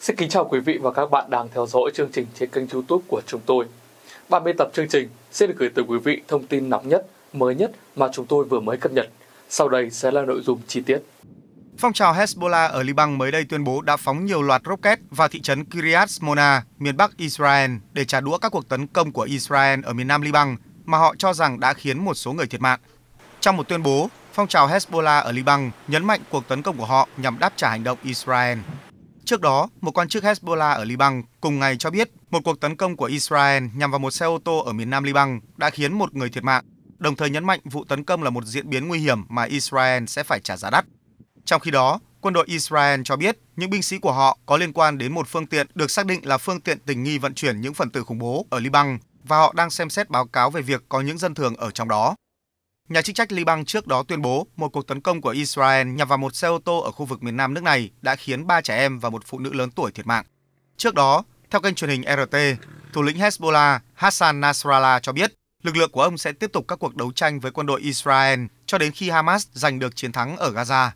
Xin kính chào quý vị và các bạn đang theo dõi chương trình trên kênh youtube của chúng tôi. Bản biên tập chương trình sẽ được gửi tới quý vị thông tin nóng nhất, mới nhất mà chúng tôi vừa mới cập nhật. Sau đây sẽ là nội dung chi tiết. Phong trào Hezbollah ở Liban mới đây tuyên bố đã phóng nhiều loạt rocket vào thị trấn Kiryat Mona, miền Bắc Israel, để trả đũa các cuộc tấn công của Israel ở miền Nam Liban mà họ cho rằng đã khiến một số người thiệt mạng. Trong một tuyên bố, phong trào Hezbollah ở Liban nhấn mạnh cuộc tấn công của họ nhằm đáp trả hành động Israel. Trước đó, một quan chức Hezbollah ở Liban cùng ngày cho biết một cuộc tấn công của Israel nhằm vào một xe ô tô ở miền nam Liban đã khiến một người thiệt mạng, đồng thời nhấn mạnh vụ tấn công là một diễn biến nguy hiểm mà Israel sẽ phải trả giá đắt. Trong khi đó, quân đội Israel cho biết những binh sĩ của họ có liên quan đến một phương tiện được xác định là phương tiện tình nghi vận chuyển những phần tử khủng bố ở Liban và họ đang xem xét báo cáo về việc có những dân thường ở trong đó. Nhà chức trách Liban trước đó tuyên bố một cuộc tấn công của Israel nhằm vào một xe ô tô ở khu vực miền nam nước này đã khiến ba trẻ em và một phụ nữ lớn tuổi thiệt mạng. Trước đó, theo kênh truyền hình RT, thủ lĩnh Hezbollah Hassan Nasrallah cho biết lực lượng của ông sẽ tiếp tục các cuộc đấu tranh với quân đội Israel cho đến khi Hamas giành được chiến thắng ở Gaza.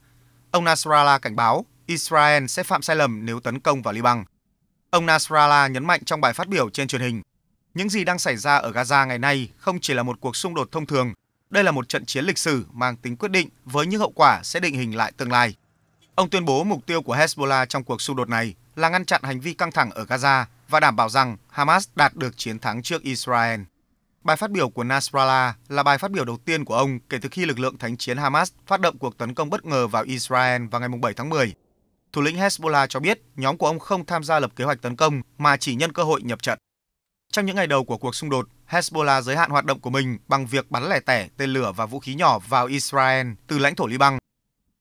Ông Nasrallah cảnh báo Israel sẽ phạm sai lầm nếu tấn công vào Liban. Ông Nasrallah nhấn mạnh trong bài phát biểu trên truyền hình, những gì đang xảy ra ở Gaza ngày nay không chỉ là một cuộc xung đột thông thường đây là một trận chiến lịch sử mang tính quyết định với những hậu quả sẽ định hình lại tương lai. Ông tuyên bố mục tiêu của Hezbollah trong cuộc xung đột này là ngăn chặn hành vi căng thẳng ở Gaza và đảm bảo rằng Hamas đạt được chiến thắng trước Israel. Bài phát biểu của Nasrallah là bài phát biểu đầu tiên của ông kể từ khi lực lượng thánh chiến Hamas phát động cuộc tấn công bất ngờ vào Israel vào ngày 7 tháng 10. Thủ lĩnh Hezbollah cho biết nhóm của ông không tham gia lập kế hoạch tấn công mà chỉ nhân cơ hội nhập trận. Trong những ngày đầu của cuộc xung đột, Hezbollah giới hạn hoạt động của mình bằng việc bắn lẻ tẻ tên lửa và vũ khí nhỏ vào Israel từ lãnh thổ Liban.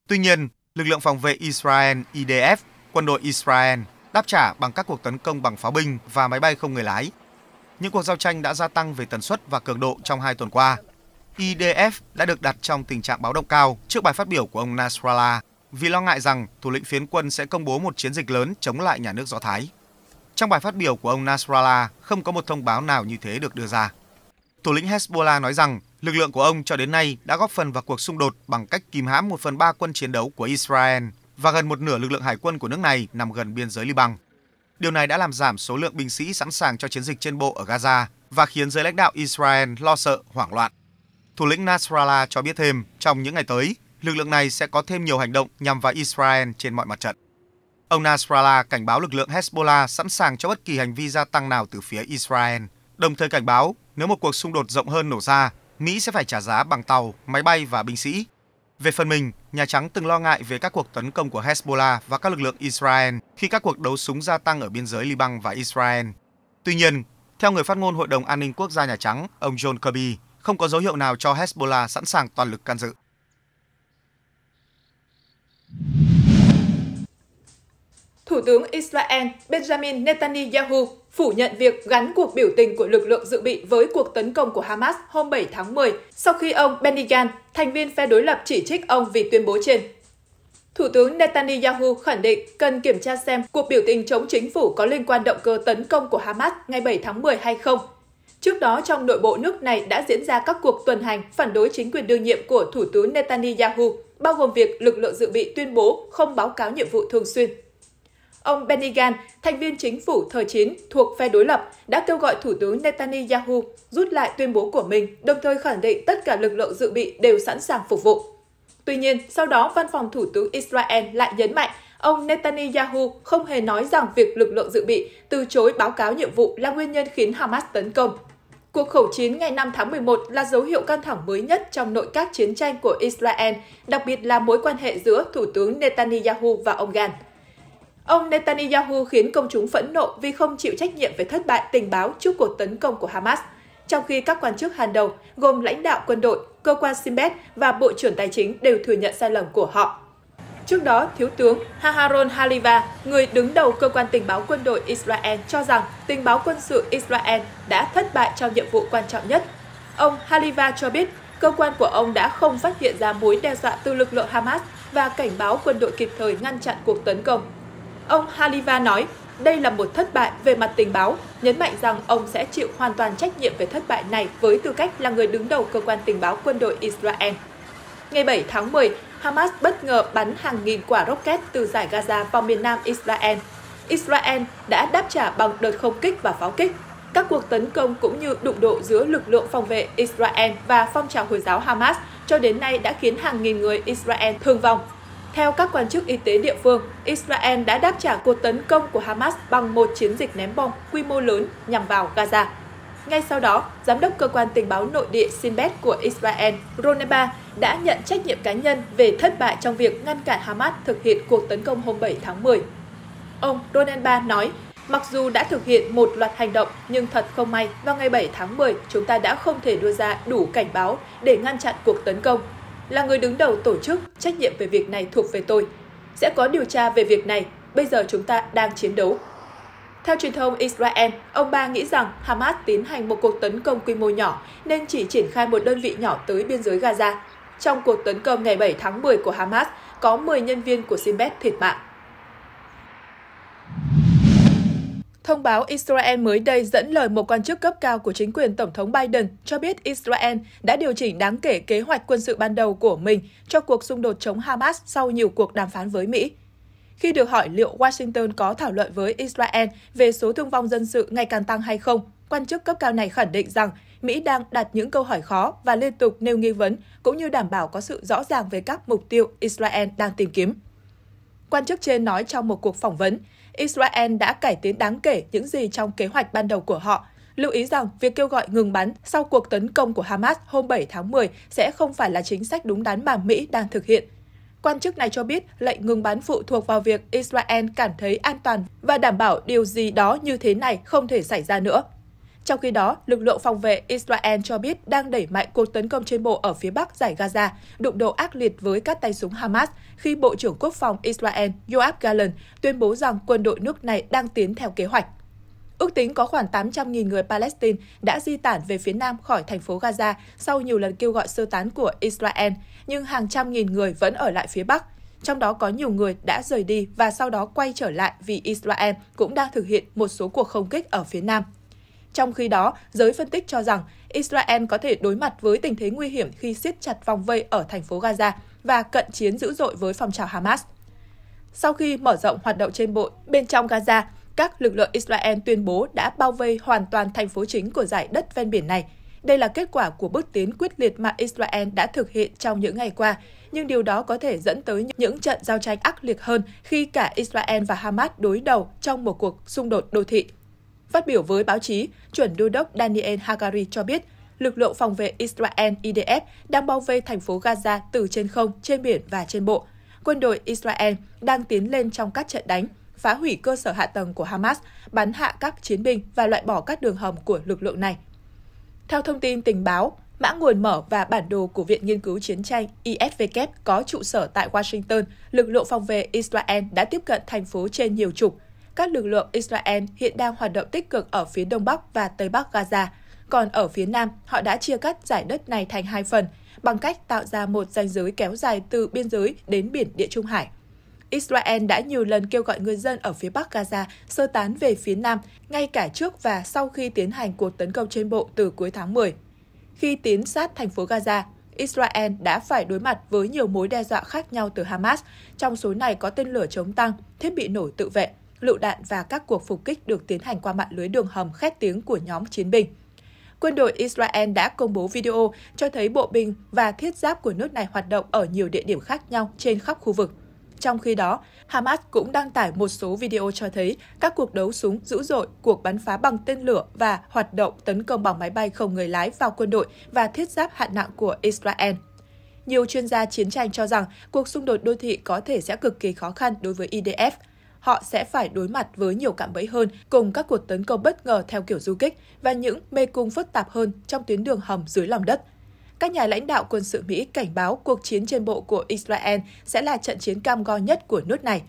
Tuy nhiên, lực lượng phòng vệ Israel IDF, quân đội Israel, đáp trả bằng các cuộc tấn công bằng pháo binh và máy bay không người lái. Những cuộc giao tranh đã gia tăng về tần suất và cường độ trong hai tuần qua. IDF đã được đặt trong tình trạng báo động cao trước bài phát biểu của ông Nasrallah vì lo ngại rằng thủ lĩnh phiến quân sẽ công bố một chiến dịch lớn chống lại nhà nước Do Thái. Trong bài phát biểu của ông Nasrallah, không có một thông báo nào như thế được đưa ra. Thủ lĩnh Hezbollah nói rằng lực lượng của ông cho đến nay đã góp phần vào cuộc xung đột bằng cách kìm hãm 1 phần 3 quân chiến đấu của Israel và gần một nửa lực lượng hải quân của nước này nằm gần biên giới Liban. Điều này đã làm giảm số lượng binh sĩ sẵn sàng cho chiến dịch trên bộ ở Gaza và khiến giới lãnh đạo Israel lo sợ, hoảng loạn. Thủ lĩnh Nasrallah cho biết thêm, trong những ngày tới, lực lượng này sẽ có thêm nhiều hành động nhằm vào Israel trên mọi mặt trận. Ông Nasrallah cảnh báo lực lượng Hezbollah sẵn sàng cho bất kỳ hành vi gia tăng nào từ phía Israel, đồng thời cảnh báo nếu một cuộc xung đột rộng hơn nổ ra, Mỹ sẽ phải trả giá bằng tàu, máy bay và binh sĩ. Về phần mình, Nhà Trắng từng lo ngại về các cuộc tấn công của Hezbollah và các lực lượng Israel khi các cuộc đấu súng gia tăng ở biên giới Liban và Israel. Tuy nhiên, theo người phát ngôn Hội đồng An ninh Quốc gia Nhà Trắng, ông John Kirby, không có dấu hiệu nào cho Hezbollah sẵn sàng toàn lực can dự. Thủ tướng Israel Benjamin Netanyahu phủ nhận việc gắn cuộc biểu tình của lực lượng dự bị với cuộc tấn công của Hamas hôm 7 tháng 10 sau khi ông Benny Gantz, thành viên phe đối lập chỉ trích ông vì tuyên bố trên. Thủ tướng Netanyahu khẳng định cần kiểm tra xem cuộc biểu tình chống chính phủ có liên quan động cơ tấn công của Hamas ngày 7 tháng 10 hay không. Trước đó, trong nội bộ nước này đã diễn ra các cuộc tuần hành phản đối chính quyền đương nhiệm của Thủ tướng Netanyahu, bao gồm việc lực lượng dự bị tuyên bố không báo cáo nhiệm vụ thường xuyên. Ông Benny Gantz, thành viên chính phủ thời chiến thuộc phe đối lập, đã kêu gọi Thủ tướng Netanyahu rút lại tuyên bố của mình, đồng thời khẳng định tất cả lực lượng dự bị đều sẵn sàng phục vụ. Tuy nhiên, sau đó văn phòng Thủ tướng Israel lại nhấn mạnh ông Netanyahu không hề nói rằng việc lực lượng dự bị từ chối báo cáo nhiệm vụ là nguyên nhân khiến Hamas tấn công. Cuộc khẩu chiến ngày 5 tháng 11 là dấu hiệu căng thẳng mới nhất trong nội các chiến tranh của Israel, đặc biệt là mối quan hệ giữa Thủ tướng Netanyahu và ông Gantz. Ông Netanyahu khiến công chúng phẫn nộ vì không chịu trách nhiệm về thất bại tình báo trước cuộc tấn công của Hamas, trong khi các quan chức hàng đầu gồm lãnh đạo quân đội, cơ quan Simbet và Bộ trưởng Tài chính đều thừa nhận sai lầm của họ. Trước đó, Thiếu tướng Haharon Haliva, người đứng đầu cơ quan tình báo quân đội Israel, cho rằng tình báo quân sự Israel đã thất bại trong nhiệm vụ quan trọng nhất. Ông Haliva cho biết cơ quan của ông đã không phát hiện ra mối đe dọa từ lực lượng Hamas và cảnh báo quân đội kịp thời ngăn chặn cuộc tấn công. Ông Haliva nói đây là một thất bại về mặt tình báo, nhấn mạnh rằng ông sẽ chịu hoàn toàn trách nhiệm về thất bại này với tư cách là người đứng đầu cơ quan tình báo quân đội Israel. Ngày 7 tháng 10, Hamas bất ngờ bắn hàng nghìn quả rocket từ giải Gaza vào miền nam Israel. Israel đã đáp trả bằng đợt không kích và pháo kích. Các cuộc tấn công cũng như đụng độ giữa lực lượng phòng vệ Israel và phong trào Hồi giáo Hamas cho đến nay đã khiến hàng nghìn người Israel thương vong. Theo các quan chức y tế địa phương, Israel đã đáp trả cuộc tấn công của Hamas bằng một chiến dịch ném bom quy mô lớn nhằm vào Gaza. Ngay sau đó, Giám đốc Cơ quan Tình báo Nội địa Sinbad của Israel, Roneba, đã nhận trách nhiệm cá nhân về thất bại trong việc ngăn cản Hamas thực hiện cuộc tấn công hôm 7 tháng 10. Ông Roneba nói, Mặc dù đã thực hiện một loạt hành động, nhưng thật không may, vào ngày 7 tháng 10, chúng ta đã không thể đưa ra đủ cảnh báo để ngăn chặn cuộc tấn công, là người đứng đầu tổ chức, trách nhiệm về việc này thuộc về tôi. Sẽ có điều tra về việc này, bây giờ chúng ta đang chiến đấu. Theo truyền thông Israel, ông Ba nghĩ rằng Hamas tiến hành một cuộc tấn công quy mô nhỏ nên chỉ triển khai một đơn vị nhỏ tới biên giới Gaza. Trong cuộc tấn công ngày 7 tháng 10 của Hamas, có 10 nhân viên của Sinbad thiệt mạng. Thông báo Israel mới đây dẫn lời một quan chức cấp cao của chính quyền Tổng thống Biden cho biết Israel đã điều chỉnh đáng kể kế hoạch quân sự ban đầu của mình cho cuộc xung đột chống Hamas sau nhiều cuộc đàm phán với Mỹ. Khi được hỏi liệu Washington có thảo luận với Israel về số thương vong dân sự ngày càng tăng hay không, quan chức cấp cao này khẳng định rằng Mỹ đang đặt những câu hỏi khó và liên tục nêu nghi vấn, cũng như đảm bảo có sự rõ ràng về các mục tiêu Israel đang tìm kiếm. Quan chức trên nói trong một cuộc phỏng vấn, Israel đã cải tiến đáng kể những gì trong kế hoạch ban đầu của họ. Lưu ý rằng việc kêu gọi ngừng bắn sau cuộc tấn công của Hamas hôm 7 tháng 10 sẽ không phải là chính sách đúng đắn mà Mỹ đang thực hiện. Quan chức này cho biết lệnh ngừng bắn phụ thuộc vào việc Israel cảm thấy an toàn và đảm bảo điều gì đó như thế này không thể xảy ra nữa. Trong khi đó, lực lượng phòng vệ Israel cho biết đang đẩy mạnh cuộc tấn công trên bộ ở phía bắc giải Gaza, đụng độ ác liệt với các tay súng Hamas khi Bộ trưởng Quốc phòng Israel Yoav Gallant tuyên bố rằng quân đội nước này đang tiến theo kế hoạch. Ước tính có khoảng 800.000 người Palestine đã di tản về phía nam khỏi thành phố Gaza sau nhiều lần kêu gọi sơ tán của Israel, nhưng hàng trăm nghìn người vẫn ở lại phía Bắc. Trong đó có nhiều người đã rời đi và sau đó quay trở lại vì Israel cũng đang thực hiện một số cuộc không kích ở phía nam. Trong khi đó, giới phân tích cho rằng Israel có thể đối mặt với tình thế nguy hiểm khi siết chặt vòng vây ở thành phố Gaza và cận chiến dữ dội với phong trào Hamas. Sau khi mở rộng hoạt động trên bộ bên trong Gaza, các lực lượng Israel tuyên bố đã bao vây hoàn toàn thành phố chính của giải đất ven biển này. Đây là kết quả của bước tiến quyết liệt mà Israel đã thực hiện trong những ngày qua, nhưng điều đó có thể dẫn tới những trận giao tranh ác liệt hơn khi cả Israel và Hamas đối đầu trong một cuộc xung đột đô thị. Phát biểu với báo chí, chuẩn đô đốc Daniel Hagari cho biết, lực lượng phòng vệ Israel IDF đang bao vây thành phố Gaza từ trên không, trên biển và trên bộ. Quân đội Israel đang tiến lên trong các trận đánh, phá hủy cơ sở hạ tầng của Hamas, bắn hạ các chiến binh và loại bỏ các đường hầm của lực lượng này. Theo thông tin tình báo, mã nguồn mở và bản đồ của Viện Nghiên cứu Chiến tranh ISW có trụ sở tại Washington, lực lượng phòng vệ Israel đã tiếp cận thành phố trên nhiều trục, các lực lượng Israel hiện đang hoạt động tích cực ở phía đông bắc và tây bắc Gaza. Còn ở phía nam, họ đã chia cắt giải đất này thành hai phần, bằng cách tạo ra một ranh giới kéo dài từ biên giới đến biển Địa Trung Hải. Israel đã nhiều lần kêu gọi người dân ở phía bắc Gaza sơ tán về phía nam, ngay cả trước và sau khi tiến hành cuộc tấn công trên bộ từ cuối tháng 10. Khi tiến sát thành phố Gaza, Israel đã phải đối mặt với nhiều mối đe dọa khác nhau từ Hamas, trong số này có tên lửa chống tăng, thiết bị nổ tự vệ lựu đạn và các cuộc phục kích được tiến hành qua mạng lưới đường hầm khét tiếng của nhóm chiến binh. Quân đội Israel đã công bố video cho thấy bộ binh và thiết giáp của nước này hoạt động ở nhiều địa điểm khác nhau trên khắp khu vực. Trong khi đó, Hamas cũng đăng tải một số video cho thấy các cuộc đấu súng dữ dội, cuộc bắn phá bằng tên lửa và hoạt động tấn công bằng máy bay không người lái vào quân đội và thiết giáp hạng nặng của Israel. Nhiều chuyên gia chiến tranh cho rằng cuộc xung đột đô thị có thể sẽ cực kỳ khó khăn đối với IDF – họ sẽ phải đối mặt với nhiều cạm bẫy hơn cùng các cuộc tấn công bất ngờ theo kiểu du kích và những mê cung phức tạp hơn trong tuyến đường hầm dưới lòng đất. Các nhà lãnh đạo quân sự Mỹ cảnh báo cuộc chiến trên bộ của Israel sẽ là trận chiến cam go nhất của nước này.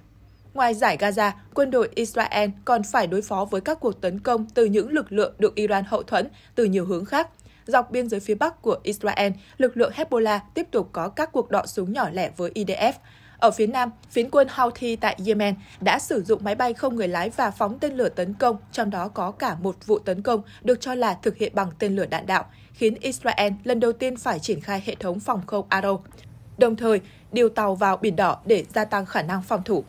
Ngoài giải Gaza, quân đội Israel còn phải đối phó với các cuộc tấn công từ những lực lượng được Iran hậu thuẫn từ nhiều hướng khác. Dọc biên giới phía Bắc của Israel, lực lượng Hezbollah tiếp tục có các cuộc đọ súng nhỏ lẻ với IDF. Ở phía Nam, phiến quân Houthi tại Yemen đã sử dụng máy bay không người lái và phóng tên lửa tấn công, trong đó có cả một vụ tấn công được cho là thực hiện bằng tên lửa đạn đạo, khiến Israel lần đầu tiên phải triển khai hệ thống phòng không Arrow, đồng thời điều tàu vào Biển Đỏ để gia tăng khả năng phòng thủ.